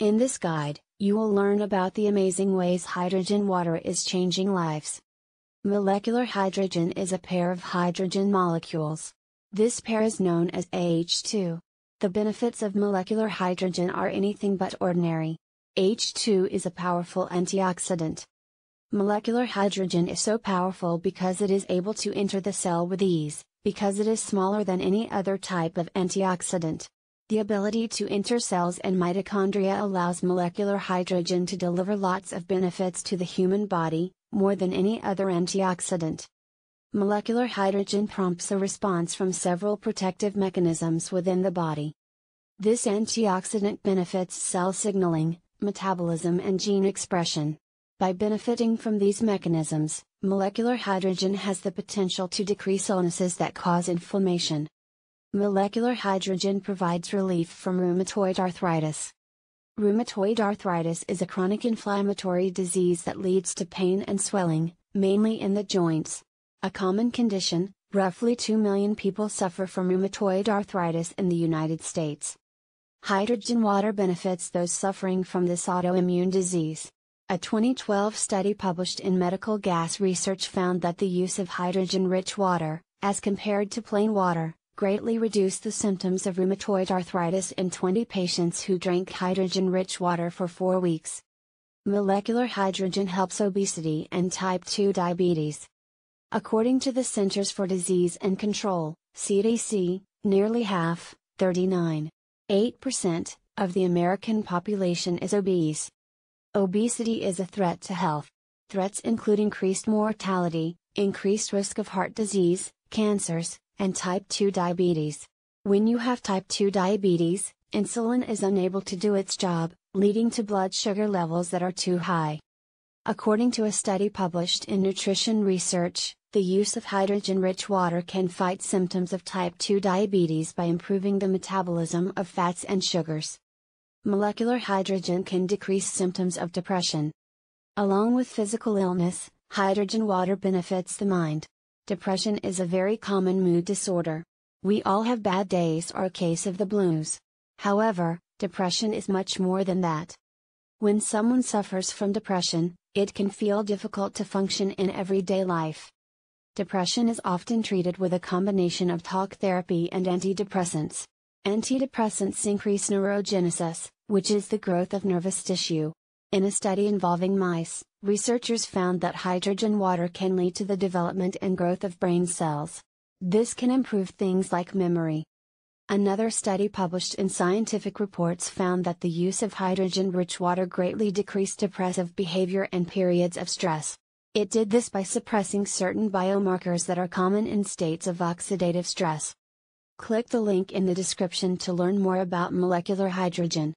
In this guide, you will learn about the amazing ways hydrogen water is changing lives. Molecular hydrogen is a pair of hydrogen molecules. This pair is known as H2. The benefits of molecular hydrogen are anything but ordinary. H2 is a powerful antioxidant. Molecular hydrogen is so powerful because it is able to enter the cell with ease, because it is smaller than any other type of antioxidant, the ability to enter cells and mitochondria allows molecular hydrogen to deliver lots of benefits to the human body, more than any other antioxidant. Molecular hydrogen prompts a response from several protective mechanisms within the body. This antioxidant benefits cell signaling, metabolism, and gene expression. By benefiting from these mechanisms, molecular hydrogen has the potential to decrease illnesses that cause inflammation. Molecular hydrogen provides relief from rheumatoid arthritis. Rheumatoid arthritis is a chronic inflammatory disease that leads to pain and swelling, mainly in the joints. A common condition, roughly 2 million people suffer from rheumatoid arthritis in the United States. Hydrogen water benefits those suffering from this autoimmune disease. A 2012 study published in Medical Gas Research found that the use of hydrogen rich water, as compared to plain water, greatly reduce the symptoms of rheumatoid arthritis in 20 patients who drank hydrogen rich water for 4 weeks. Molecular hydrogen helps obesity and type 2 diabetes. According to the Centers for Disease and Control, CDC, nearly half, 39.8%, of the American population is obese. Obesity is a threat to health. Threats include increased mortality, increased risk of heart disease, cancers, and type 2 diabetes. When you have type 2 diabetes, insulin is unable to do its job, leading to blood sugar levels that are too high. According to a study published in Nutrition Research, the use of hydrogen rich water can fight symptoms of type 2 diabetes by improving the metabolism of fats and sugars. Molecular hydrogen can decrease symptoms of depression. Along with physical illness, hydrogen water benefits the mind. Depression is a very common mood disorder. We all have bad days or a case of the blues. However, depression is much more than that. When someone suffers from depression, it can feel difficult to function in everyday life. Depression is often treated with a combination of talk therapy and antidepressants. Antidepressants increase neurogenesis, which is the growth of nervous tissue. In a study involving mice, Researchers found that hydrogen water can lead to the development and growth of brain cells. This can improve things like memory. Another study published in Scientific Reports found that the use of hydrogen rich water greatly decreased depressive behavior and periods of stress. It did this by suppressing certain biomarkers that are common in states of oxidative stress. Click the link in the description to learn more about molecular hydrogen.